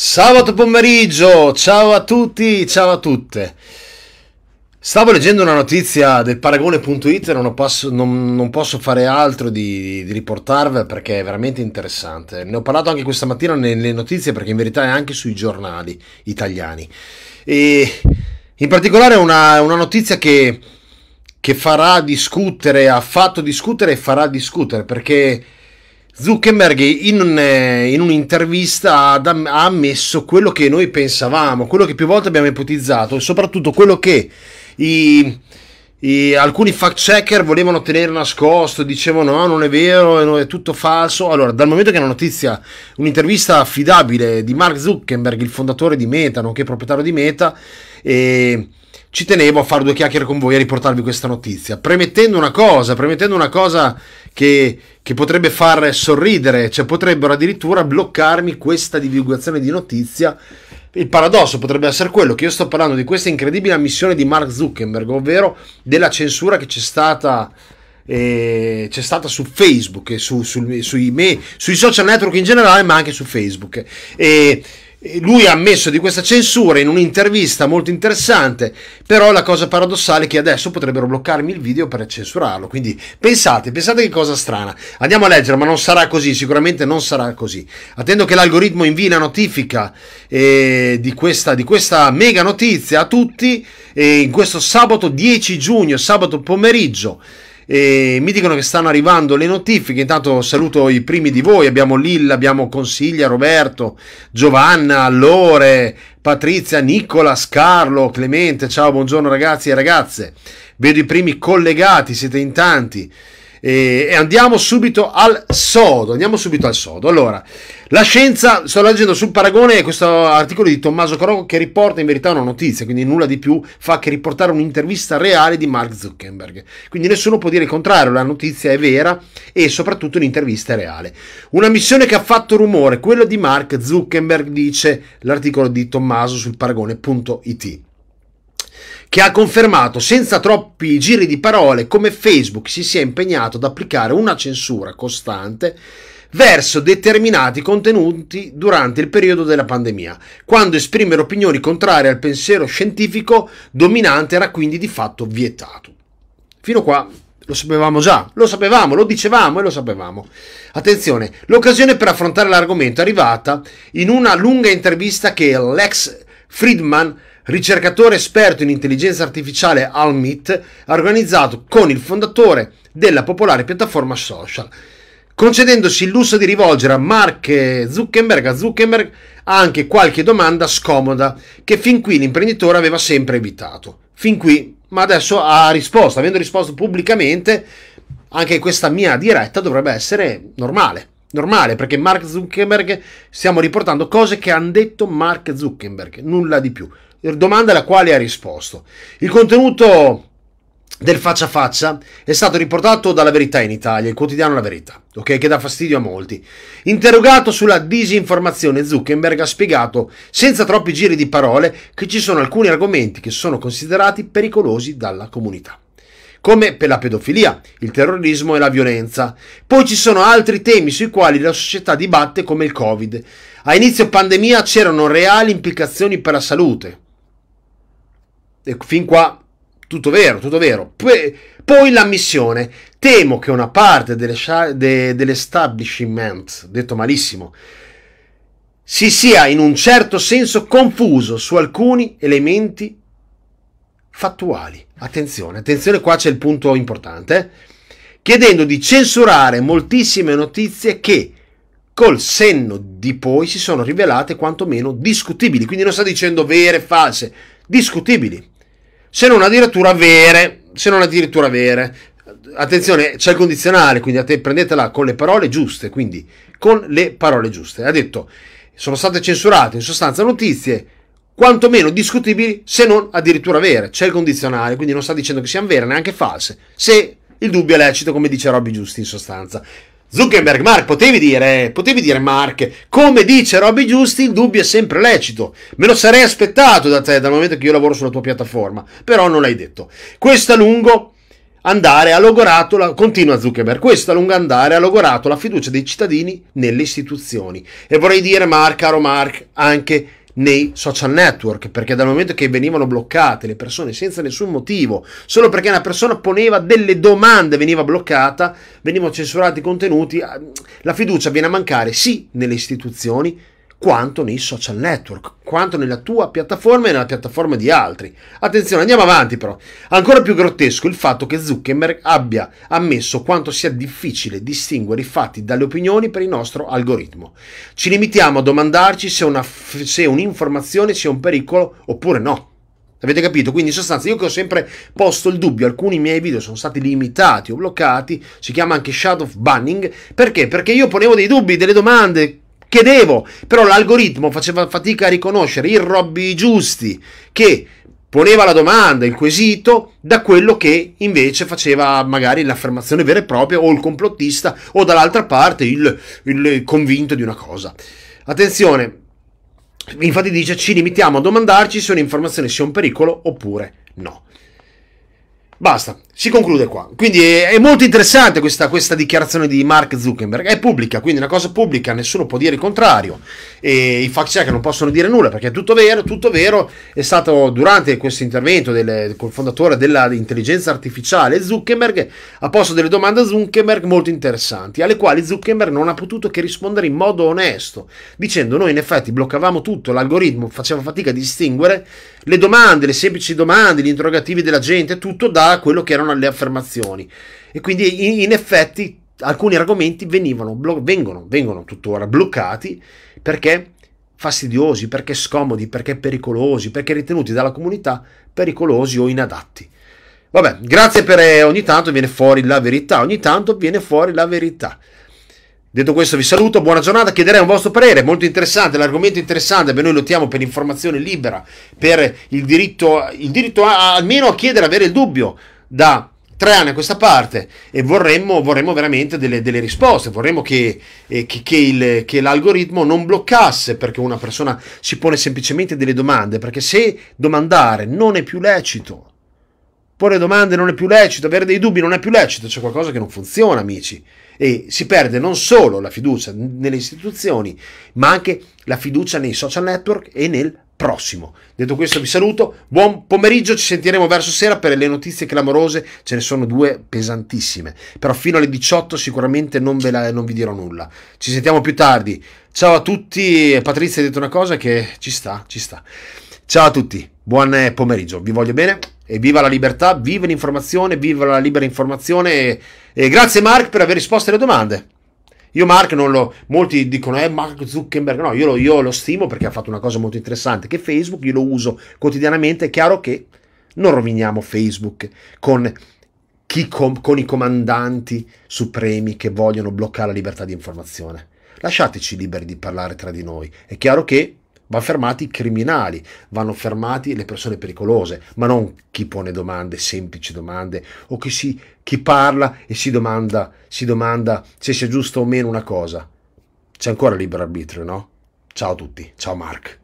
Sabato pomeriggio, ciao a tutti, ciao a tutte. Stavo leggendo una notizia del paragone.it e non, non, non, posso fare altro di, di riportarvela perché è veramente interessante. Ne ho parlato anche questa mattina nelle notizie perché in verità è anche sui giornali italiani. E in particolare è una, una notizia che, che farà discutere, ha fatto discutere e farà discutere perché Zuckerberg in, un, eh, in un'intervista ha ammesso quello che noi pensavamo, quello che più volte abbiamo ipotizzato e soprattutto quello che i, i, alcuni fact checker volevano tenere nascosto, dicevano no, non è vero, è tutto falso. Allora, dal momento che è una notizia, un'intervista affidabile di Mark Zuckerberg, il fondatore di Meta, nonché proprietario di Meta, e ci tenevo a fare due chiacchiere con voi e a riportarvi questa notizia. Premettendo una cosa, premettendo una cosa che, che potrebbe far sorridere, cioè potrebbero addirittura bloccarmi questa divulgazione di notizia. Il paradosso potrebbe essere quello che io sto parlando di questa incredibile ammissione di Mark Zuckerberg, ovvero della censura che c'è stata eh, c'è stata su Facebook, su, su, sui, me, sui social network in generale, ma anche su Facebook. E lui ha ammesso di questa censura in un'intervista molto interessante, però la cosa paradossale è che adesso potrebbero bloccarmi il video per censurarlo, quindi pensate, pensate che cosa strana. Andiamo a leggere, ma non sarà così, sicuramente non sarà così. Attendo che l'algoritmo invii la notifica eh, di, questa, di, questa, mega notizia a tutti eh, in questo sabato 10 giugno, sabato pomeriggio. E mi dicono che stanno arrivando le notifiche. Intanto saluto i primi di voi. Abbiamo Lilla, abbiamo Consiglia, Roberto, Giovanna, Lore, Patrizia, Nicola, Scarlo, Clemente. Ciao, buongiorno ragazzi e ragazze. Vedo i primi collegati, siete in tanti. E, e andiamo subito al sodo. Andiamo subito al sodo. Allora, la scienza, sto leggendo sul paragone questo articolo di Tommaso Croco che riporta in verità una notizia, quindi nulla di più fa che riportare un'intervista reale di Mark Zuckerberg. Quindi nessuno può dire il contrario, la notizia è vera e soprattutto un'intervista è reale. Una missione che ha fatto rumore, quella di Mark Zuckerberg, dice l'articolo di Tommaso sul paragone.it che ha confermato senza troppi giri di parole come Facebook si sia impegnato ad applicare una censura costante verso determinati contenuti durante il periodo della pandemia, quando esprimere opinioni contrarie al pensiero scientifico dominante era quindi di fatto vietato. Fino qua lo sapevamo già, lo sapevamo, lo dicevamo e lo sapevamo. Attenzione, l'occasione per affrontare l'argomento è arrivata in una lunga intervista che l'ex Friedman ricercatore esperto in intelligenza artificiale al ha organizzato con il fondatore della popolare piattaforma social, concedendosi il lusso di rivolgere a Mark Zuckerberg, a Zuckerberg anche qualche domanda scomoda che fin qui l'imprenditore aveva sempre evitato. Fin qui, ma adesso ha risposto, avendo risposto pubblicamente, anche questa mia diretta dovrebbe essere normale. Normale, perché Mark Zuckerberg stiamo riportando cose che hanno detto Mark Zuckerberg, nulla di più domanda alla quale ha risposto. Il contenuto del faccia a faccia è stato riportato dalla Verità in Italia, il quotidiano La Verità, okay, che dà fastidio a molti. Interrogato sulla disinformazione, Zuckerberg ha spiegato, senza troppi giri di parole, che ci sono alcuni argomenti che sono considerati pericolosi dalla comunità come per la pedofilia, il terrorismo e la violenza. Poi ci sono altri temi sui quali la società dibatte come il Covid. A inizio pandemia c'erano reali implicazioni per la salute, e fin qua tutto vero, tutto vero. P- poi l'ammissione. Temo che una parte delle sci- de- dell'establishment, detto malissimo, si sia in un certo senso confuso su alcuni elementi fattuali. Attenzione, attenzione, qua c'è il punto importante. Eh. Chiedendo di censurare moltissime notizie che col senno di poi si sono rivelate quantomeno discutibili. Quindi non sta dicendo vere, false, discutibili se non addirittura vere, se non addirittura vere. Attenzione, c'è il condizionale, quindi te, prendetela con le parole giuste, quindi con le parole giuste. Ha detto, sono state censurate in sostanza notizie quantomeno discutibili se non addirittura vere. C'è il condizionale, quindi non sta dicendo che siano vere, neanche false. Se il dubbio è lecito, come dice Robby Giusti in sostanza. Zuckerberg, Mark, potevi dire, potevi dire Mark, come dice Robby Giusti, il dubbio è sempre lecito. Me lo sarei aspettato da te dal momento che io lavoro sulla tua piattaforma, però non l'hai detto. Questo a lungo andare ha logorato, la, continua Zuckerberg, questo a lungo andare ha logorato la fiducia dei cittadini nelle istituzioni. E vorrei dire, Mark, caro Mark, anche nei social network, perché dal momento che venivano bloccate le persone senza nessun motivo, solo perché una persona poneva delle domande veniva bloccata, venivano censurati i contenuti, ah, la fiducia viene a mancare sì nelle istituzioni, quanto nei social network, quanto nella tua piattaforma e nella piattaforma di altri. Attenzione, andiamo avanti però. Ancora più grottesco il fatto che Zuckerberg abbia ammesso quanto sia difficile distinguere i fatti dalle opinioni per il nostro algoritmo. Ci limitiamo a domandarci se, una, se un'informazione sia un pericolo oppure no. Avete capito? Quindi in sostanza io che ho sempre posto il dubbio, alcuni miei video sono stati limitati o bloccati, si chiama anche shadow banning, perché? Perché io ponevo dei dubbi, delle domande, chiedevo, però l'algoritmo faceva fatica a riconoscere il robbi Giusti che poneva la domanda, il quesito, da quello che invece faceva magari l'affermazione vera e propria o il complottista o dall'altra parte il, il convinto di una cosa. Attenzione, infatti dice ci limitiamo a domandarci se un'informazione sia un pericolo oppure no. Basta, si conclude qua. Quindi è, è molto interessante questa, questa, dichiarazione di Mark Zuckerberg. È pubblica, quindi è una cosa pubblica, nessuno può dire il contrario. E i fact check non possono dire nulla perché è tutto vero, tutto vero. È stato durante questo intervento del, col fondatore dell'intelligenza artificiale Zuckerberg, ha posto delle domande a Zuckerberg molto interessanti, alle quali Zuckerberg non ha potuto che rispondere in modo onesto, dicendo noi in effetti bloccavamo tutto, l'algoritmo faceva fatica a distinguere le domande, le semplici domande, gli interrogativi della gente, tutto da quello che erano erano le affermazioni. E quindi in effetti alcuni argomenti venivano, blo- vengono, vengono tuttora bloccati perché fastidiosi, perché scomodi, perché pericolosi, perché ritenuti dalla comunità pericolosi o inadatti. Vabbè, grazie per eh, ogni tanto viene fuori la verità, ogni tanto viene fuori la verità. Detto questo vi saluto, buona giornata, chiederei un vostro parere, molto interessante, l'argomento interessante, beh noi lottiamo per informazione libera, per il diritto, il diritto a, almeno a chiedere, avere il dubbio da tre anni a questa parte e vorremmo, vorremmo veramente delle, delle, risposte, vorremmo che, eh, che, che, il, che, l'algoritmo non bloccasse perché una persona si pone semplicemente delle domande, perché se domandare non è più lecito, porre domande non è più lecito, avere dei dubbi non è più lecito, c'è qualcosa che non funziona amici e si perde non solo la fiducia nelle istituzioni ma anche la fiducia nei social network e nel prossimo. Detto questo vi saluto, buon pomeriggio, ci sentiremo verso sera per le notizie clamorose, ce ne sono due pesantissime, però fino alle 18 sicuramente non, la, non vi dirò nulla. Ci sentiamo più tardi, ciao a tutti, Patrizia ha detto una cosa che ci sta, ci sta. Ciao a tutti, buon pomeriggio, vi voglio bene e viva la libertà, viva l'informazione, viva la libera informazione e, e grazie Mark per aver risposto alle domande. Io Mark non lo... Molti dicono, eh Mark Zuckerberg, no, io lo, io lo stimo perché ha fatto una cosa molto interessante, che Facebook io lo uso quotidianamente, è chiaro che non roviniamo Facebook con, com- con i comandanti supremi che vogliono bloccare la libertà di informazione. Lasciateci liberi di parlare tra di noi. È chiaro che Vanno fermati i criminali, vanno fermati le persone pericolose, ma non chi pone domande, semplici domande, o chi, si, chi parla e si domanda, si domanda se sia giusta o meno una cosa. C'è ancora libero arbitrio, no? Ciao a tutti, ciao Mark.